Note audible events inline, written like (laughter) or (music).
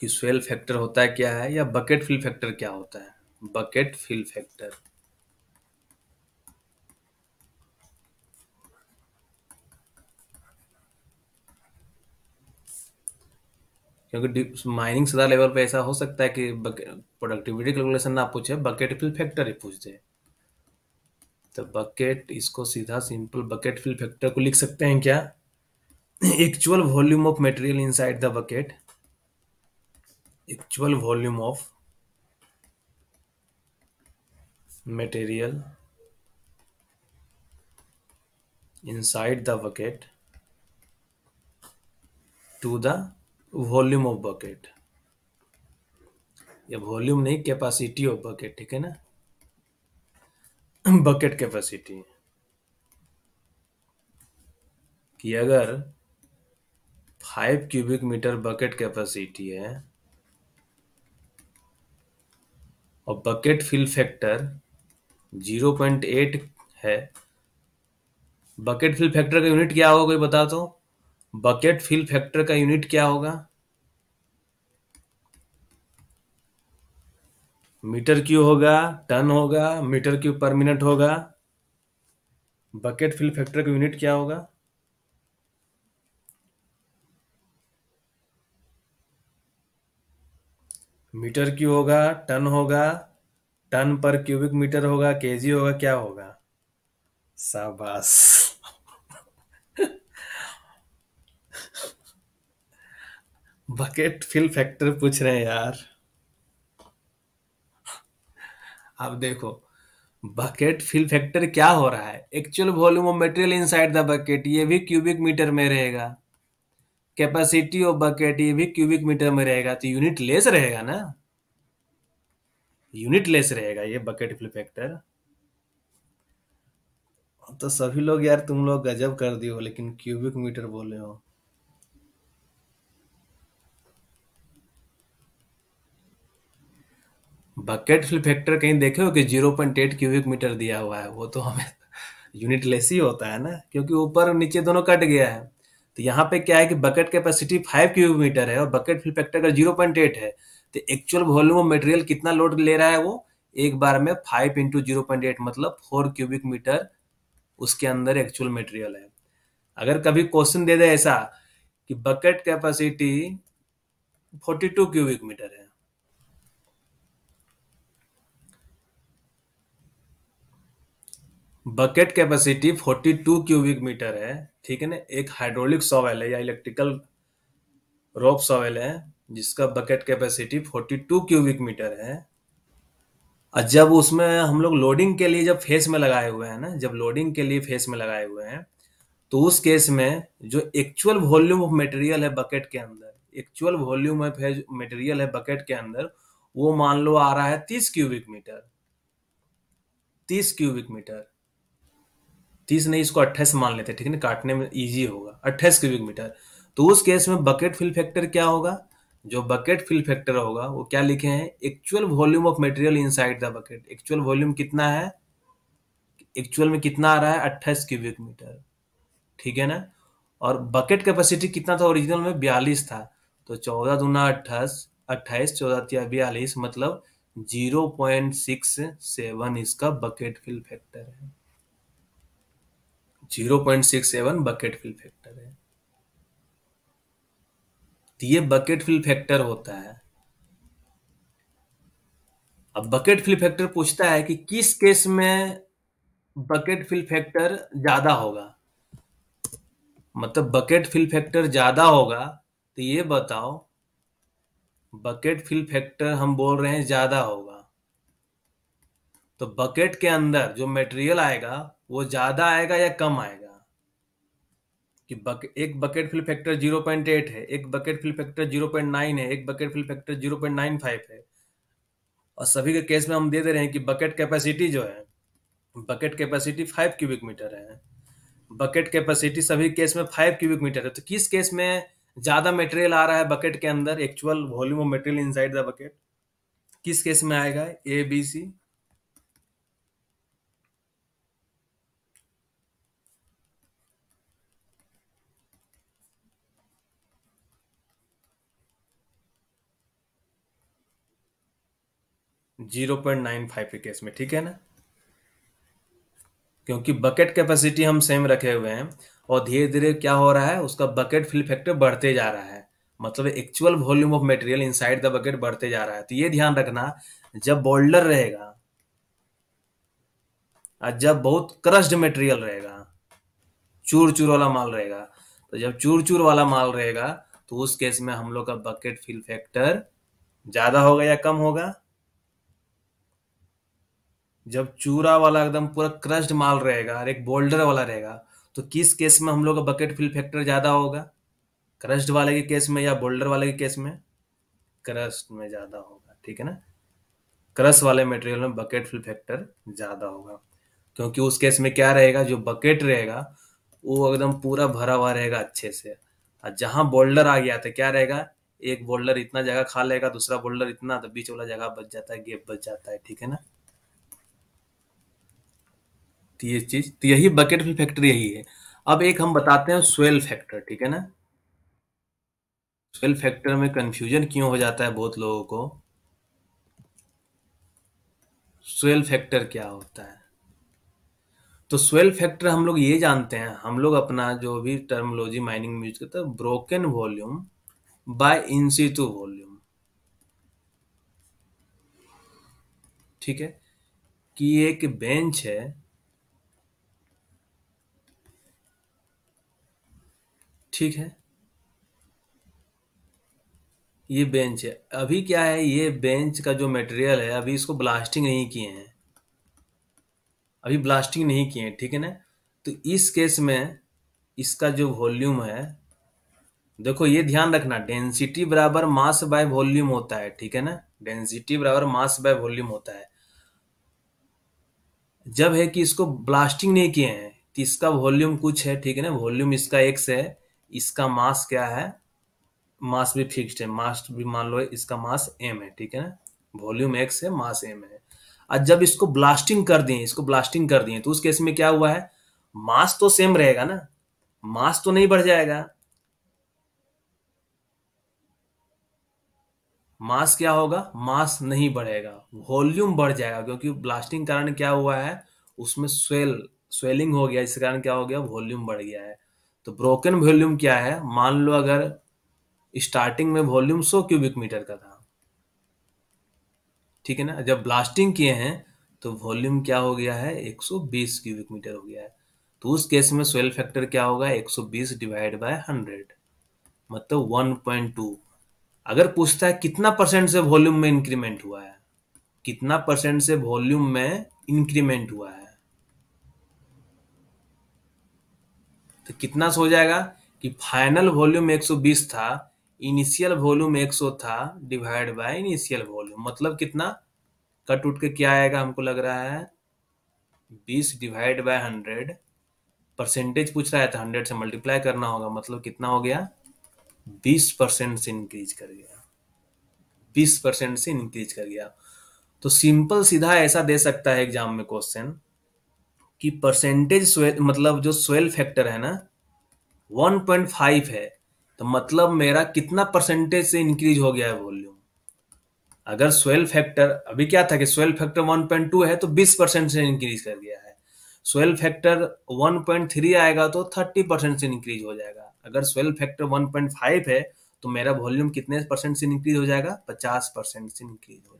कि swell factor होता है क्या है या बकेट फिल फैक्टर क्या होता है बकेट फिल फैक्टर क्योंकि माइनिंग सदा लेवल पे ऐसा हो सकता है कि प्रोडक्टिविटी कैलकुलेशन ना पूछे बकेट फिल फैक्टर ही पूछ दे तो बकेट इसको सीधा सिंपल बकेट फिल फैक्टर को लिख सकते हैं क्या actual volume of material inside the bucket actual volume of material inside the bucket to the volume of bucket या वॉल्यूम नहीं कैपेसिटी ऑफ बकेट ठीक है ना बकेट (clears throat) कैपेसिटी कि अगर five cubic metre bucket capacity है और बकेट फिल फैक्टर 0.8 है बकेट फिल फैक्टर का यूनिट क्या होगा कोई बता दो बकेट फिल फैक्टर का यूनिट क्या होगा मीटर क्यू होगा टन होगा मीटर क्यू पर मिनट होगा बकेट फिल फैक्टर का यूनिट क्या होगा मीटर क्यू होगा टन होगा टन पर क्यूबिक मीटर होगा केजी होगा क्या होगा शाबाश बकेट फिल फैक्टर पूछ रहे हैं यार अब देखो बकेट फिल फैक्टर क्या हो रहा है actual volume of material inside the bucket ये भी क्यूबिक मीटर में रहेगा कैपेसिटी ऑफ बकेट ये भी क्यूबिक मीटर में रहेगा तो यूनिट लेस रहेगा ना यूनिट लेस रहेगा ये बकेट फ्लिप फैक्टर तो सभी लोग यार तुम लोग गजब कर दिए हो लेकिन क्यूबिक मीटर बोले हो बकेट फिल फैक्टर कहीं देखे हो कि zero point eight cubic metre दिया हुआ है वो तो हमें यूनिट लेस ही होता है ना क्योंकि ऊपर नीचे दोनों कट गया है तो यहाँ पे क्या है कि bucket capacity five cubic metre है और बकेट फिल फैक्टर अगर जीरो पॉइंट एट है तो एक्चुअल वॉल्यूम ऑफ मटेरियल कितना लोड ले रहा है वो एक बार में five into zero point eight मतलब फोर क्यूबिक मीटर उसके अंदर एक्चुअल मटेरियल है अगर कभी क्वेश्चन दे दे ऐसा कि bucket capacity forty two cubic metre है बकेट कैपेसिटी 42 क्यूबिक मीटर है ठीक है ना एक हाइड्रोलिक सॉवेल है या इलेक्ट्रिकल रोप सॉवेल है जिसका बकेट कैपेसिटी 42 क्यूबिक मीटर है और जब उसमें हम लोग लोडिंग के लिए जब फेस में लगाए हुए हैं ना जब लोडिंग के लिए फेस में लगाए हुए हैं तो उस केस में जो एक्चुअल वॉल्यूम ऑफ मटेरियल है बकेट के अंदर एक्चुअल वॉल्यूम ऑफ मटेरियल है बकेट के अंदर वो मान लो आ रहा है तीस क्यूबिक मीटर तीस क्यूबिक मीटर तीस नहीं इसको अट्ठाईस मान लेते हैं ठीक है ना काटने में ईजी होगा अट्ठाईस क्यूबिक मीटर तो उस केस में बकेट फिल फैक्टर क्या होगा जो बकेट फिल फैक्टर होगा वो क्या लिखे हैं actual volume of material inside the bucket actual volume कितना है एक्चुअल में कितना आ रहा है अट्ठाईस क्यूबिक मीटर ठीक है ना और बकेट कैपेसिटी कितना था ओरिजिनल में बयालीस था तो चौदह दूना अट्ठाईस अट्ठाईस चौदह तिया बयालीस मतलब जीरो पॉइंट सिक्स सेवन इसका बकेट फिल फैक्टर है zero point six seven bucket fill factor है तो ये बकेट फिल फैक्टर होता है अब बकेट फिल फैक्टर पूछता है कि किस केस में बकेट फिल फैक्टर ज्यादा होगा मतलब बकेट फिल फैक्टर ज्यादा होगा तो ये बताओ बकेट फिल फैक्टर हम बोल रहे हैं ज्यादा होगा तो बकेट के अंदर जो मटेरियल आएगा वो ज़्यादा आएगा या कम आएगा कि बक, एक bucket fill factor zero point eight है एक bucket fill factor zero point nine है एक bucket fill factor zero point nine five है और सभी के केस में हम दे दे रहे हैं कि बकेट कैपेसिटी जो है bucket capacity five cubic metre है बकेट कैपेसिटी सभी केस में फाइव क्यूबिक मीटर है तो किस केस में ज़्यादा मटेरियल आ रहा है बकेट के अंदर actual volume of material inside the bucket किस केस में आएगा A B C zero point nine five के केस में ठीक है ना क्योंकि बकेट कैपेसिटी हम सेम रखे हुए हैं और धीरे धीरे क्या हो रहा है उसका बकेट फिल फैक्टर बढ़ते जा रहा है मतलब actual volume of material inside the bucket बढ़ते जा रहा है तो ये ध्यान रखना जब बोल्डर रहेगा और जब बहुत क्रस्ड मटेरियल रहेगा चूर चूर वाला माल रहेगा तो जब चूर चूर वाला माल रहेगा तो उस केस में हम लोग का बकेट फिल फैक्टर ज्यादा होगा या कम होगा जब चूरा वाला एकदम पूरा क्रश्ड माल रहेगा और एक बोल्डर वाला रहेगा तो किस केस में हम लोग का बकेट फिल फैक्टर ज़्यादा होगा क्रश्ड वाले के केस में या बोल्डर वाले के केस में क्रश्ड में ज़्यादा होगा ठीक है ना क्रश वाले मटेरियल में बकेट फिल फैक्टर ज़्यादा होगा क्योंकि उस केस में क्या रहेगा जो बकेट रहेगा वो एकदम पूरा भरा हुआ रहेगा अच्छे से और जहां बोल्डर आ गया तो क्या रहेगा एक बोल्डर इतना जगह खा लेगा दूसरा बोल्डर इतना तो बीच वाला जगह बच जाता है गेप बच जाता है ठीक है ना तो ये चीज तो यही बकेट फिल फैक्टर यही है अब एक हम बताते हैं स्वेल फैक्टर ठीक है ना स्वेल फैक्टर में कंफ्यूजन क्यों हो जाता है बहुत लोगों को स्वेल फैक्टर क्या होता है तो स्वेल फैक्टर हम लोग ये जानते हैं हम लोग अपना जो भी टर्मोलॉजी माइनिंग में यूज करते हैं broken volume by in situ volume ठीक है कि एक बेंच है ठीक है ये बेंच है अभी क्या है ये बेंच का जो मटेरियल है अभी इसको ब्लास्टिंग नहीं किए हैं अभी ब्लास्टिंग नहीं किए हैं ठीक है ना तो इस केस में इसका जो वॉल्यूम है देखो ये ध्यान रखना डेंसिटी बराबर मास बाय वॉल्यूम होता है ठीक है ना डेंसिटी बराबर मास बाय वॉल्यूम होता है जब है कि इसको ब्लास्टिंग नहीं किए हैं तो इसका वॉल्यूम कुछ है ठीक है ना वॉल्यूम इसका एक्स है इसका मास क्या है मास भी फिक्स्ड है मास भी मान लो इसका मास एम है ठीक है ना वॉल्यूम एक्स है मास एम है और जब इसको ब्लास्टिंग कर दिए इसको ब्लास्टिंग कर दिए तो उस केस में क्या हुआ है मास तो सेम रहेगा ना मास तो नहीं बढ़ जाएगा मास क्या होगा मास नहीं बढ़ेगा वॉल्यूम बढ़ जाएगा क्योंकि ब्लास्टिंग कारण क्या हुआ है उसमें स्वेल स्वेलिंग हो गया इस कारण क्या हो गया वॉल्यूम बढ़ गया है तो ब्रोकन वॉल्यूम क्या है मान लो अगर स्टार्टिंग में वॉल्यूम 100 क्यूबिक मीटर का था ठीक है ना जब ब्लास्टिंग किए हैं तो वॉल्यूम क्या हो गया है 120 क्यूबिक मीटर हो गया है तो उस केस में सोयल फैक्टर क्या होगा 120 डिवाइड बाय 100 मतलब 1.2 अगर पूछता है कितना परसेंट से वॉल्यूम में इंक्रीमेंट हुआ है कितना परसेंट से वॉल्यूम में इंक्रीमेंट हुआ है तो कितना सो जाएगा कि फाइनल वॉल्यूम 120 था इनिशियल वॉल्यूम 100 था डिवाइड बाय इनिशियल वॉल्यूम मतलब कितना कट उठ के क्या आएगा हमको लग रहा है 20 डिवाइड बाय 100 परसेंटेज पूछ रहा है तो 100 से मल्टीप्लाई करना होगा मतलब कितना हो गया 20 परसेंट से इंक्रीज कर गया 20 परसेंट से इंक्रीज कर गया तो सिंपल सीधा ऐसा दे सकता है एग्जाम में क्वेश्चन कि परसेंटेज स्वेल मतलब जो स्वेल फैक्टर है ना 1.5 है तो मतलब मेरा कितना परसेंटेज से इंक्रीज हो गया है वॉल्यूम अगर स्वेल फैक्टर अभी क्या था कि स्वेल फैक्टर 1.2 है तो 20 परसेंट से इंक्रीज कर गया है स्वेल फैक्टर 1.3 आएगा तो 30 परसेंट से इंक्रीज हो जाएगा अगर स्वेल फैक्टर 1.5 है तो मेरा वॉल्यूम कितने परसेंट से इंक्रीज हो जाएगा 50 परसेंट से इंक्रीज हो जाएगा